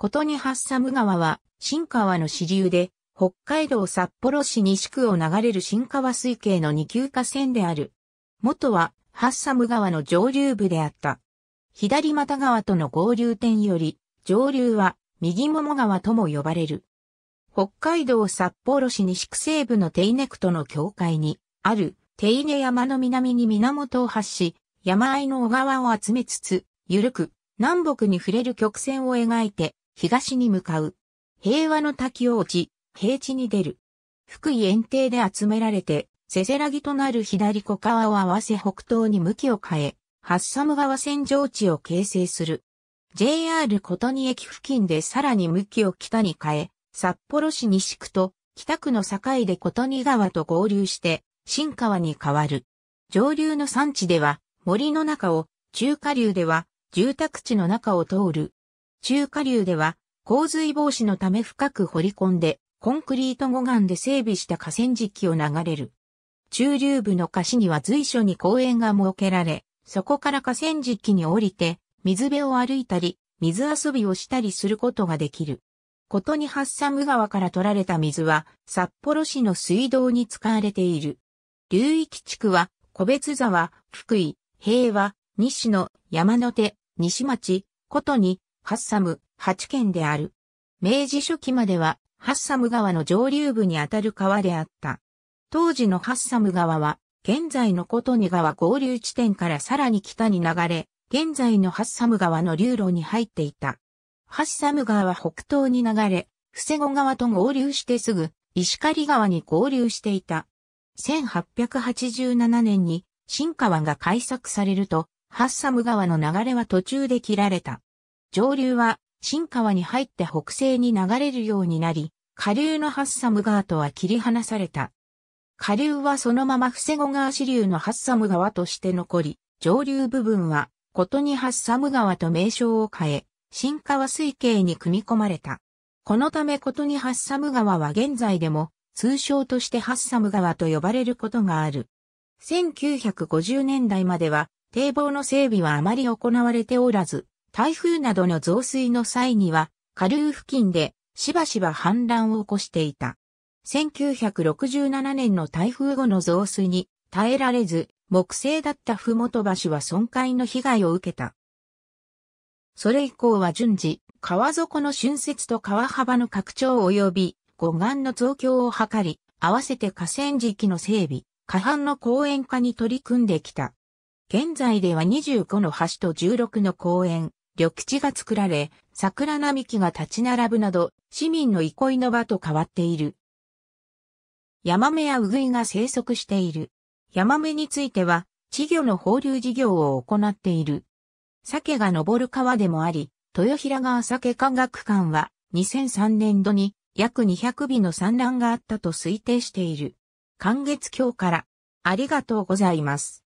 ことにハッサム川は、新川の支流で、北海道札幌市西区を流れる新川水系の二級河川である。元は、ハッサム川の上流部であった。左股川との合流点より、上流は、右桃川とも呼ばれる。北海道札幌市西区西部の手稲区との境界に、ある、手稲山の南に源を発し、山あいの小川を集めつつ、ゆるく、南北に触れる曲線を描いて、東に向かう。平和の滝を落ち、平地に出る。福井園庭で集められて、せせらぎとなる左小川を合わせ北東に向きを変え、ハッサム川線上地を形成する。JR 小谷駅付近でさらに向きを北に変え、札幌市西区と北区の境で小谷川と合流して、新川に変わる。上流の山地では森の中を、中下流では住宅地の中を通る中下流では、洪水防止のため深く掘り込んで、コンクリート護岸で整備した河川敷を流れる。中流部の河岸には随所に公園が設けられ、そこから河川敷に降りて、水辺を歩いたり、水遊びをしたりすることができる。ことにハッサム川から取られた水は、札幌市の水道に使われている。流域地区は、個別沢、福井、平和、西野、山の手、西町、ことに、ハッサム、八県である。明治初期までは、ハッサム川の上流部にあたる川であった。当時のハッサム川は、現在のコトニ川合流地点からさらに北に流れ、現在のハッサム川の流路に入っていた。ハッサム川は北東に流れ、伏施後川と合流してすぐ、石狩川に合流していた。1887年に新川が開削されると、ハッサム川の流れは途中で切られた。上流は新川に入って北西に流れるようになり、下流のハッサム川とは切り離された。下流はそのまま伏セゴ川支流のハッサム川として残り、上流部分は、ことにハッサム川と名称を変え、新川水系に組み込まれた。このためことにハッサム川は現在でも、通称としてハッサム川と呼ばれることがある。1950年代までは、堤防の整備はあまり行われておらず、台風などの増水の際には、下流付近でしばしば氾濫を起こしていた。1967年の台風後の増水に耐えられず、木製だったふもと橋は損壊の被害を受けた。それ以降は順次、川底の浚渫と川幅の拡張及び護岸の増強を図り、合わせて河川敷の整備、河畔の公園化に取り組んできた。現在では25の橋と16の公園、緑地が作られ、桜並木が立ち並ぶなど、市民の憩いの場と変わっている。ヤマメやウグイが生息している。ヤマメについては、稚魚の放流事業を行っている。鮭が登る川でもあり、豊平川鮭科学館は、2003年度に約200尾の産卵があったと推定している。寒月今日から、ありがとうございます。